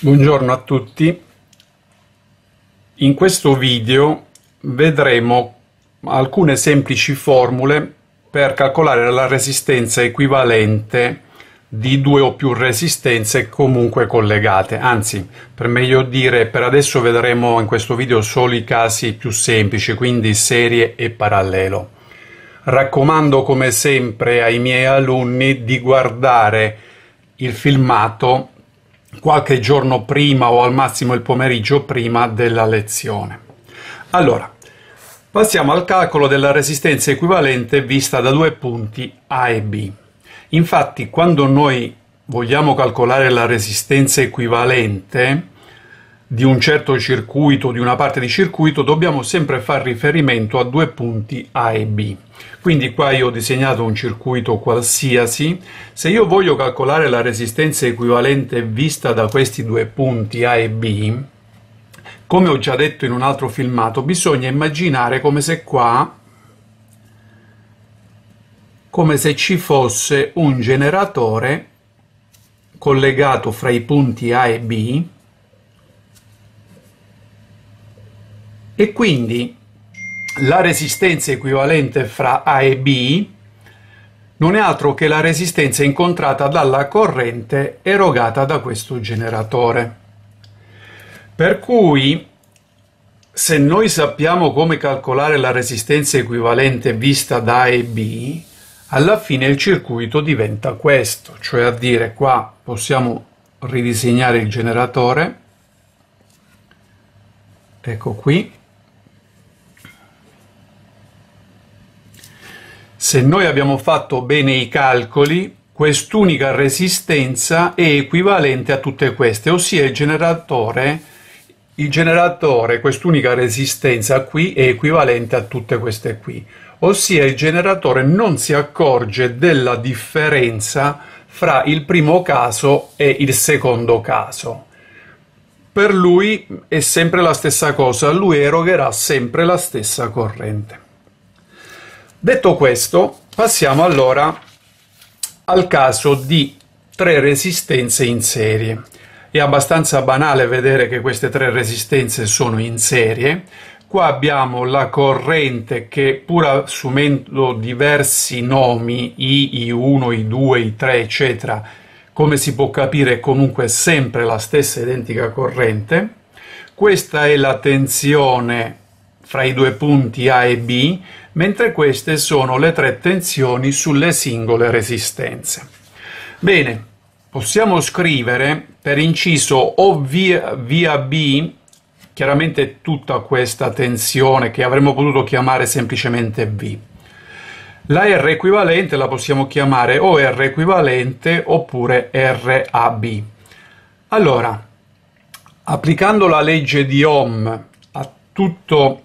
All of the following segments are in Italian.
Buongiorno a tutti. In questo video vedremo alcune semplici formule per calcolare la resistenza equivalente di due o più resistenze comunque collegate. Anzi, per meglio dire, per adesso vedremo in questo video solo i casi più semplici, quindi serie e parallelo. Raccomando come sempre ai miei alunni di guardare il filmato qualche giorno prima o al massimo il pomeriggio prima della lezione. Allora, passiamo al calcolo della resistenza equivalente vista da due punti A e B. Infatti, quando noi vogliamo calcolare la resistenza equivalente di un certo circuito, di una parte di circuito, dobbiamo sempre fare riferimento a due punti A e B. Quindi qua io ho disegnato un circuito qualsiasi. Se io voglio calcolare la resistenza equivalente vista da questi due punti A e B, come ho già detto in un altro filmato, bisogna immaginare come se qua come se ci fosse un generatore collegato fra i punti A e B e quindi la resistenza equivalente fra A e B non è altro che la resistenza incontrata dalla corrente erogata da questo generatore. Per cui se noi sappiamo come calcolare la resistenza equivalente vista da A e B, alla fine il circuito diventa questo, cioè a dire qua possiamo ridisegnare il generatore, ecco qui, Se noi abbiamo fatto bene i calcoli, quest'unica resistenza è equivalente a tutte queste, ossia il generatore, il generatore, quest'unica resistenza qui è equivalente a tutte queste qui, ossia il generatore non si accorge della differenza fra il primo caso e il secondo caso. Per lui è sempre la stessa cosa, lui erogherà sempre la stessa corrente. Detto questo, passiamo allora al caso di tre resistenze in serie. È abbastanza banale vedere che queste tre resistenze sono in serie. Qua abbiamo la corrente che pur assumendo diversi nomi, I, I1, I2, I3, eccetera, come si può capire è comunque sempre la stessa identica corrente. Questa è la tensione fra i due punti A e B mentre queste sono le tre tensioni sulle singole resistenze. Bene, possiamo scrivere per inciso o via, via B, chiaramente tutta questa tensione che avremmo potuto chiamare semplicemente V. La R equivalente la possiamo chiamare o R equivalente oppure RAB. Allora, applicando la legge di Ohm a tutto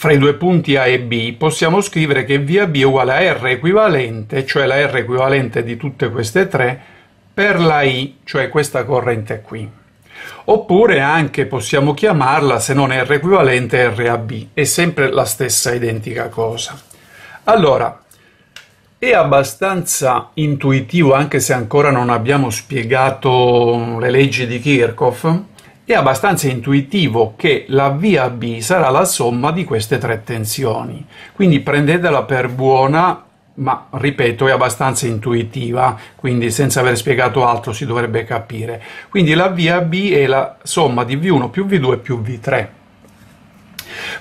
fra i due punti A e B possiamo scrivere che via B è uguale a R equivalente, cioè la R equivalente di tutte queste tre, per la I, cioè questa corrente qui. Oppure anche possiamo chiamarla, se non R equivalente, RAB, è sempre la stessa identica cosa. Allora, è abbastanza intuitivo, anche se ancora non abbiamo spiegato le leggi di Kirchhoff, è abbastanza intuitivo che la via B sarà la somma di queste tre tensioni. Quindi prendetela per buona, ma ripeto, è abbastanza intuitiva, quindi senza aver spiegato altro si dovrebbe capire. Quindi la via B è la somma di V1 più V2 più V3.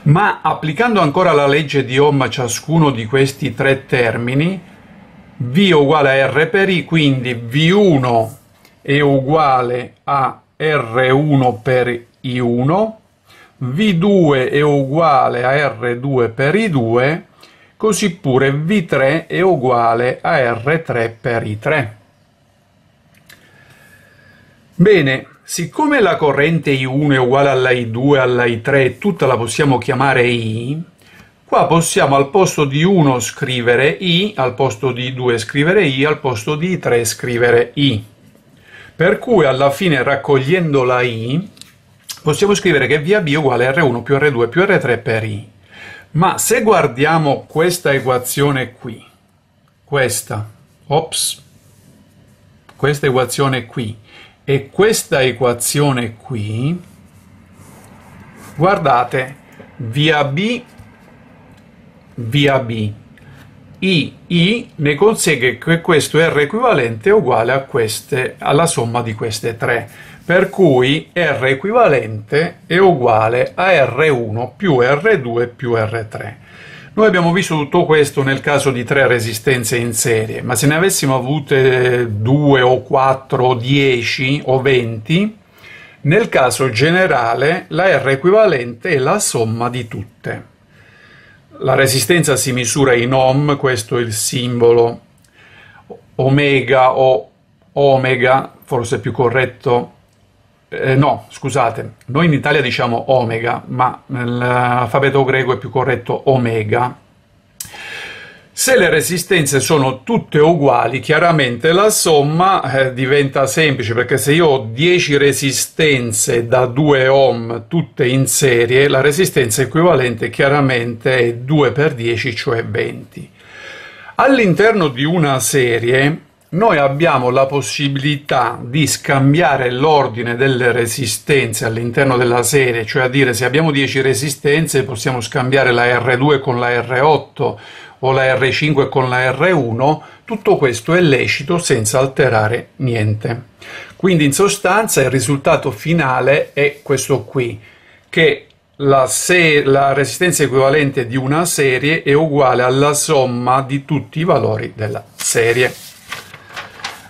Ma applicando ancora la legge di Ohm a ciascuno di questi tre termini, V uguale a R per I, quindi V1 è uguale a R1 per I1, V2 è uguale a R2 per I2, così pure V3 è uguale a R3 per I3. Bene, siccome la corrente I1 è uguale alla I2 alla I3 e tutta la possiamo chiamare I, qua possiamo al posto di 1 scrivere I, al posto di 2 scrivere I, al posto di 3 scrivere I. Per cui alla fine raccogliendo la i possiamo scrivere che via b è uguale a r1 più r2 più r3 per i. Ma se guardiamo questa equazione qui, questa, ops, questa equazione qui e questa equazione qui, guardate, via b, via b i ne consegue che questo R equivalente è uguale queste, alla somma di queste tre, per cui R equivalente è uguale a R1 più R2 più R3. Noi abbiamo visto tutto questo nel caso di tre resistenze in serie, ma se ne avessimo avute 2 o 4 o 10 o 20, nel caso generale la R equivalente è la somma di tutte. La resistenza si misura in ohm, questo è il simbolo omega o omega, forse è più corretto. Eh, no, scusate, noi in Italia diciamo omega, ma nell'alfabeto greco è più corretto omega. Se le resistenze sono tutte uguali, chiaramente la somma eh, diventa semplice, perché se io ho 10 resistenze da 2 ohm tutte in serie, la resistenza equivalente chiaramente è 2 per 10, cioè 20. All'interno di una serie noi abbiamo la possibilità di scambiare l'ordine delle resistenze all'interno della serie, cioè a dire se abbiamo 10 resistenze possiamo scambiare la R2 con la R8, o la R5 con la R1, tutto questo è lecito senza alterare niente. Quindi in sostanza il risultato finale è questo qui, che la, la, resistenza equivalente di una serie è uguale alla somma di tutti i valori della serie.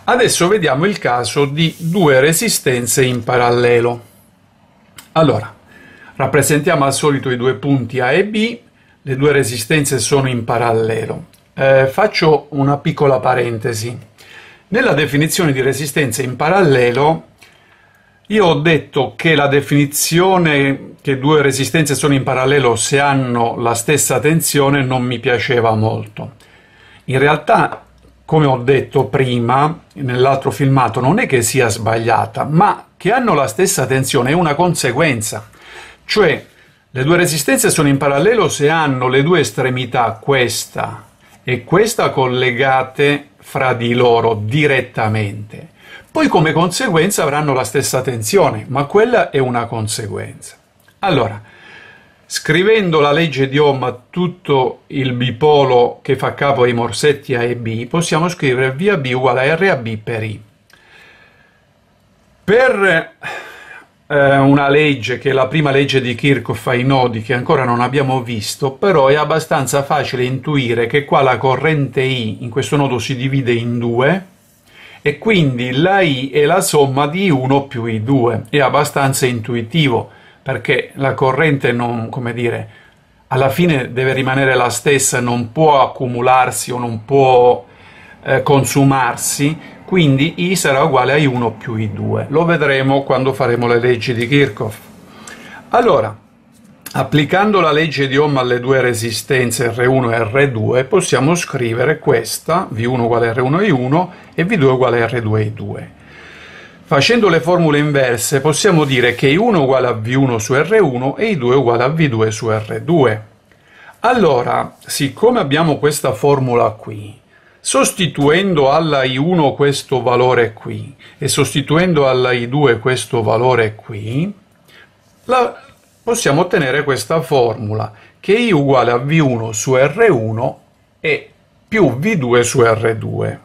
Adesso vediamo il caso di due resistenze in parallelo. Allora, rappresentiamo al solito i due punti A e B le due resistenze sono in parallelo. Eh, faccio una piccola parentesi. Nella definizione di resistenza in parallelo io ho detto che la definizione che due resistenze sono in parallelo se hanno la stessa tensione non mi piaceva molto. In realtà, come ho detto prima nell'altro filmato, non è che sia sbagliata, ma che hanno la stessa tensione è una conseguenza. Cioè, le due resistenze sono in parallelo se hanno le due estremità, questa e questa, collegate fra di loro direttamente. Poi come conseguenza avranno la stessa tensione, ma quella è una conseguenza. Allora, scrivendo la legge di Ohm a tutto il bipolo che fa capo ai morsetti A e B, possiamo scrivere VAB uguale a RAB per I. Per eh, una legge che è la prima legge di Kirchhoff ai nodi che ancora non abbiamo visto, però è abbastanza facile intuire che qua la corrente I in questo nodo si divide in due e quindi la I è la somma di 1 più I2, è abbastanza intuitivo perché la corrente non, come dire, alla fine deve rimanere la stessa, non può accumularsi o non può eh, consumarsi, quindi I sarà uguale a I1 più I2. Lo vedremo quando faremo le leggi di Kirchhoff. Allora, applicando la legge di Ohm alle due resistenze R1 e R2, possiamo scrivere questa, V1 uguale R1 I1 e V2 uguale R2 I2. Facendo le formule inverse possiamo dire che I1 uguale a V1 su R1 e I2 uguale a V2 su R2. Allora, siccome abbiamo questa formula qui, sostituendo alla I1 questo valore qui e sostituendo alla I2 questo valore qui, la, possiamo ottenere questa formula che I uguale a V1 su R1 e più V2 su R2.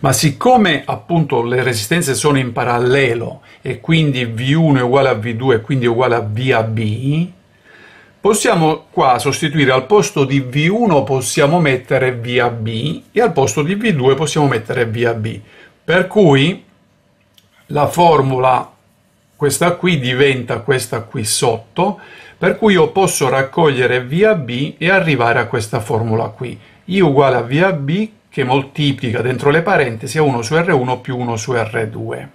Ma siccome appunto le resistenze sono in parallelo e quindi V1 è uguale a V2 e quindi uguale a VAB, Possiamo qua sostituire al posto di V1 possiamo mettere via B e al posto di V2 possiamo mettere via B. Per cui la formula, questa qui, diventa questa qui sotto, per cui io posso raccogliere via B e arrivare a questa formula qui. I uguale a via B che moltiplica dentro le parentesi a 1 su R1 più 1 su R2.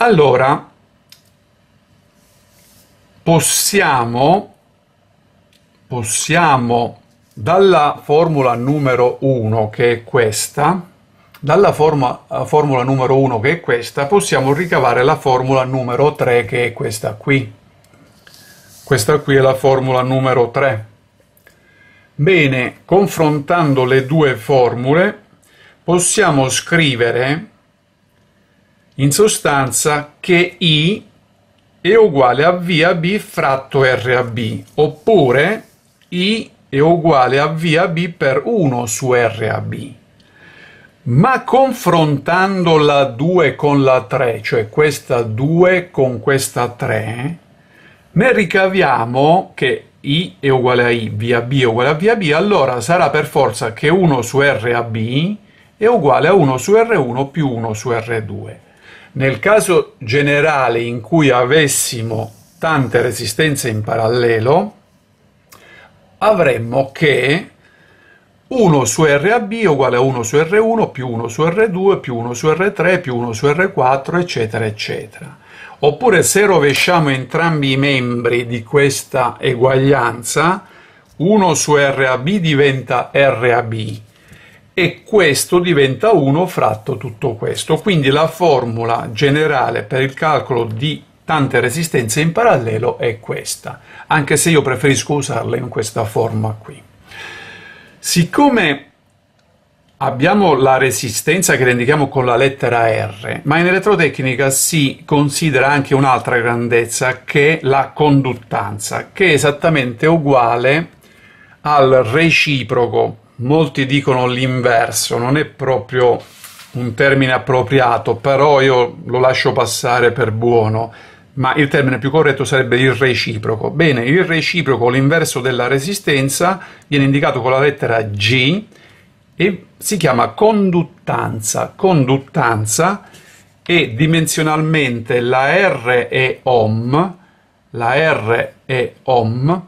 Allora, possiamo, possiamo dalla formula numero 1 che è questa, dalla forma, eh, formula numero 1 che è questa, possiamo ricavare la formula numero 3 che è questa qui. Questa qui è la formula numero 3. Bene, confrontando le due formule possiamo scrivere in sostanza che I è uguale a V a B fratto R a B, oppure I è uguale a V a B per 1 su R a B. Ma confrontando la 2 con la 3, cioè questa 2 con questa 3, ne ricaviamo che I è uguale a I, V a B è uguale a V a B, allora sarà per forza che 1 su R a B è uguale a 1 su R1 più 1 su R2. Nel caso generale in cui avessimo tante resistenze in parallelo, avremmo che 1 su RAB uguale a 1 su R1 più 1 su R2 più 1 su R3 più 1 su R4 eccetera eccetera. Oppure se rovesciamo entrambi i membri di questa eguaglianza, 1 su RAB diventa RAB e questo diventa 1 fratto tutto questo. Quindi la formula generale per il calcolo di tante resistenze in parallelo è questa, anche se io preferisco usarla in questa forma qui. Siccome abbiamo la resistenza che la indichiamo con la lettera R, ma in elettrotecnica si considera anche un'altra grandezza che è la conduttanza, che è esattamente uguale al reciproco molti dicono l'inverso, non è proprio un termine appropriato, però io lo lascio passare per buono, ma il termine più corretto sarebbe il reciproco. Bene, il reciproco, l'inverso della resistenza, viene indicato con la lettera G e si chiama conduttanza. Conduttanza e dimensionalmente la R è ohm, la R è ohm,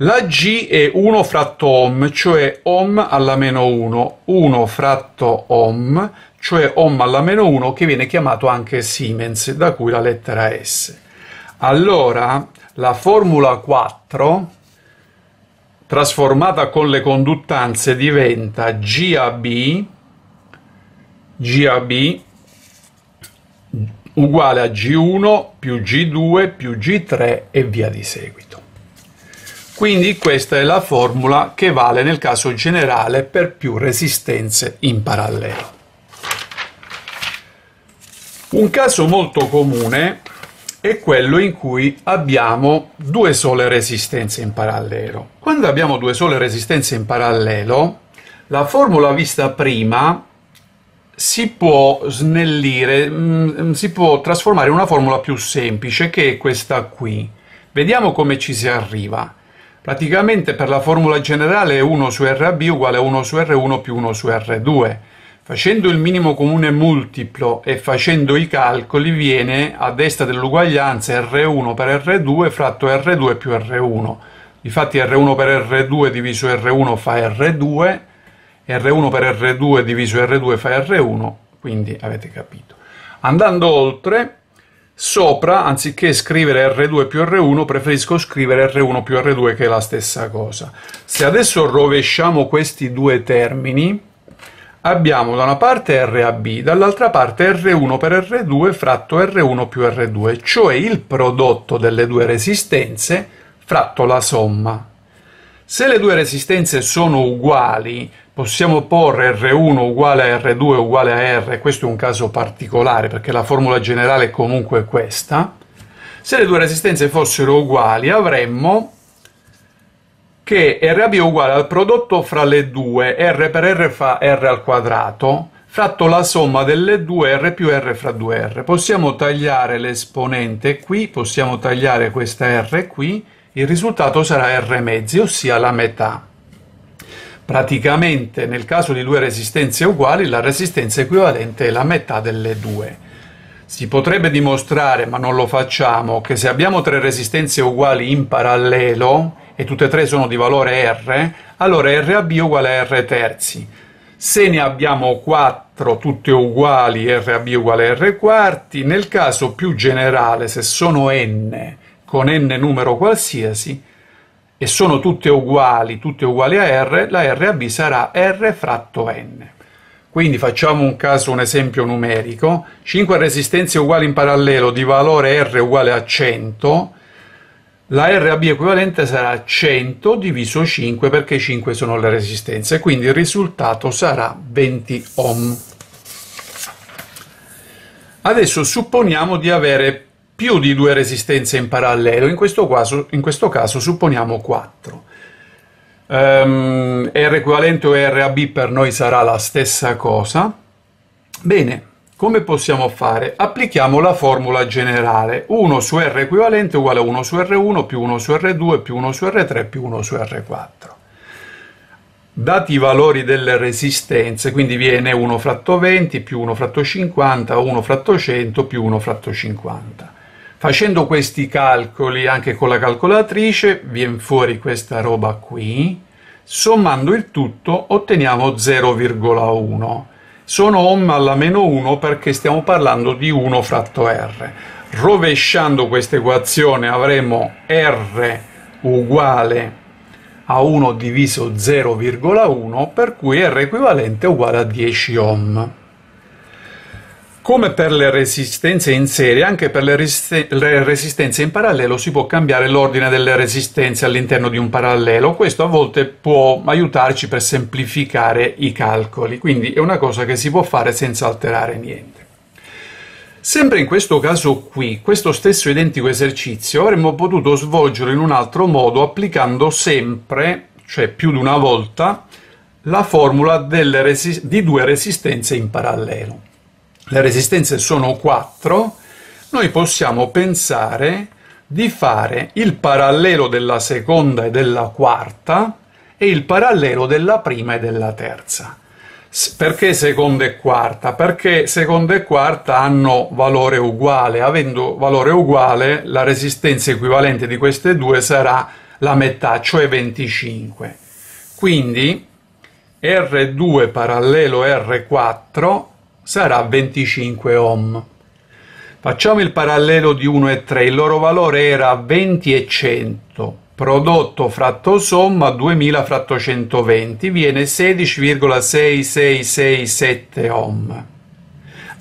la g è 1 fratto ohm, cioè ohm alla meno 1, 1 fratto ohm, cioè ohm alla meno 1, che viene chiamato anche Siemens, da cui la lettera S. Allora, la formula 4, trasformata con le conduttanze, diventa GAB, GAB uguale a G1 più G2 più G3 e via di seguito. Quindi questa è la formula che vale nel caso generale per più resistenze in parallelo. Un caso molto comune è quello in cui abbiamo due sole resistenze in parallelo. Quando abbiamo due sole resistenze in parallelo, la formula vista prima si può snellire, mm, si può trasformare in una formula più semplice che è questa qui. Vediamo come ci si arriva. Praticamente per la formula generale è 1 su RAB uguale a 1 su R1 più 1 su R2. Facendo il minimo comune multiplo e facendo i calcoli viene a destra dell'uguaglianza R1 per R2 fratto R2 più R1. Difatti R1 per R2 diviso R1 fa R2, R1 per R2 diviso R2 fa R1, quindi avete capito. Andando oltre, Sopra, anziché scrivere R2 più R1, preferisco scrivere R1 più R2 che è la stessa cosa. Se adesso rovesciamo questi due termini, abbiamo da una parte RAB, dall'altra parte R1 per R2 fratto R1 più R2, cioè il prodotto delle due resistenze fratto la somma se le due resistenze sono uguali, possiamo porre R1 uguale a R2 uguale a R, questo è un caso particolare perché la formula generale è comunque questa, se le due resistenze fossero uguali avremmo che RAB è uguale al prodotto fra le due, R per R fa R al quadrato, fratto la somma delle due R più R fra 2R. Possiamo tagliare l'esponente qui, possiamo tagliare questa R qui, il risultato sarà R mezzi, ossia la metà. Praticamente nel caso di due resistenze uguali la resistenza equivalente è la metà delle due. Si potrebbe dimostrare, ma non lo facciamo, che se abbiamo tre resistenze uguali in parallelo e tutte e tre sono di valore R, allora RAB è uguale a R terzi. Se ne abbiamo quattro tutte uguali, RAB uguale a R quarti, nel caso più generale, se sono N con n numero qualsiasi e sono tutte uguali, tutte uguali a r, la RAB sarà r fratto n. Quindi facciamo un caso, un esempio numerico, 5 resistenze uguali in parallelo di valore R uguale a 100, la RAB equivalente sarà 100 diviso 5 perché 5 sono le resistenze, quindi il risultato sarà 20 ohm. Adesso supponiamo di avere più di due resistenze in parallelo, in questo caso, in questo caso supponiamo 4. Um, ehm, R equivalente o RAB per noi sarà la stessa cosa. Bene, come possiamo fare? Applichiamo la formula generale 1 su R equivalente uguale a 1 su R1 più 1 su R2 più 1 su R3 più 1 su R4. Dati i valori delle resistenze, quindi viene 1 fratto 20 più 1 fratto 50, 1 fratto 100 più 1 fratto 50. Facendo questi calcoli anche con la calcolatrice viene fuori questa roba qui, sommando il tutto otteniamo 0,1. Sono om alla meno 1 perché stiamo parlando di 1 fratto r. Rovesciando questa equazione avremo r uguale a 1 diviso 0,1 per cui r equivalente uguale a 10 ohm. Come per le resistenze in serie, anche per le, resisten- le, resistenze in parallelo si può cambiare l'ordine delle resistenze all'interno di un parallelo. Questo a volte può aiutarci per semplificare i calcoli, quindi è una cosa che si può fare senza alterare niente. Sempre in questo caso qui, questo stesso identico esercizio avremmo potuto svolgerlo in un altro modo applicando sempre, cioè più di una volta, la formula resi- di due resistenze in parallelo le resistenze sono 4, noi possiamo pensare di fare il parallelo della seconda e della quarta e il parallelo della prima e della terza. Perché seconda e quarta? Perché seconda e quarta hanno valore uguale, avendo valore uguale la resistenza equivalente di queste due sarà la metà, cioè 25. Quindi R2 parallelo R4 sarà 25 ohm. Facciamo il parallelo di 1 e 3, il loro valore era 20 e 100, prodotto fratto somma 2000 fratto 120 viene 16,6667 ohm.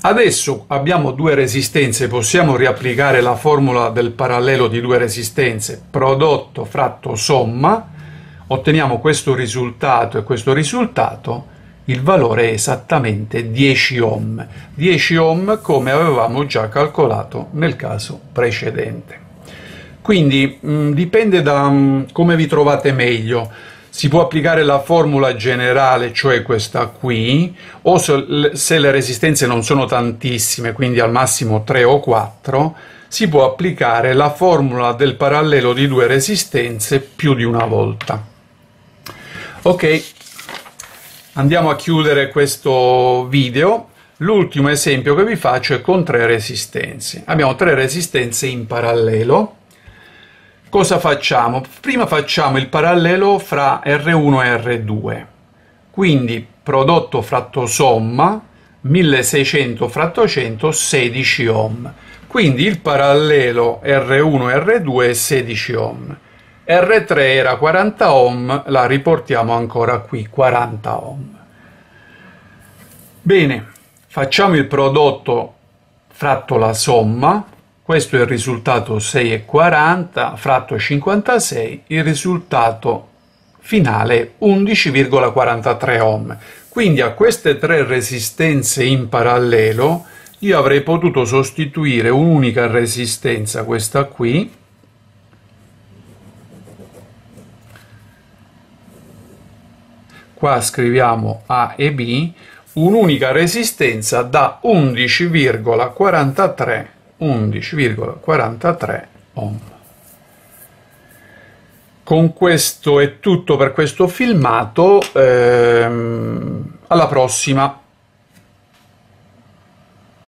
Adesso abbiamo due resistenze, possiamo riapplicare la formula del parallelo di due resistenze, prodotto fratto somma, otteniamo questo risultato e questo risultato, il valore è esattamente 10 ohm, 10 ohm come avevamo già calcolato nel caso precedente. Quindi mh, mm, dipende da mh, mm, come vi trovate meglio, si può applicare la formula generale, cioè questa qui, o se, se le resistenze non sono tantissime, quindi al massimo 3 o 4, si può applicare la formula del parallelo di due resistenze più di una volta. Ok, Andiamo a chiudere questo video. L'ultimo esempio che vi faccio è con tre resistenze. Abbiamo tre resistenze in parallelo. Cosa facciamo? Prima facciamo il parallelo fra R1 e R2. Quindi prodotto fratto somma 1600 fratto 100 16 ohm. Quindi il parallelo R1 e R2 è 16 ohm. R3 era 40 ohm, la riportiamo ancora qui, 40 ohm. Bene, facciamo il prodotto fratto la somma, questo è il risultato 6,40 fratto 56, il risultato finale 11,43 ohm. Quindi a queste tre resistenze in parallelo io avrei potuto sostituire un'unica resistenza, questa qui, qua scriviamo A e B, un'unica resistenza da 11,43 11,43 ohm. Con questo è tutto per questo filmato, ehm, alla prossima!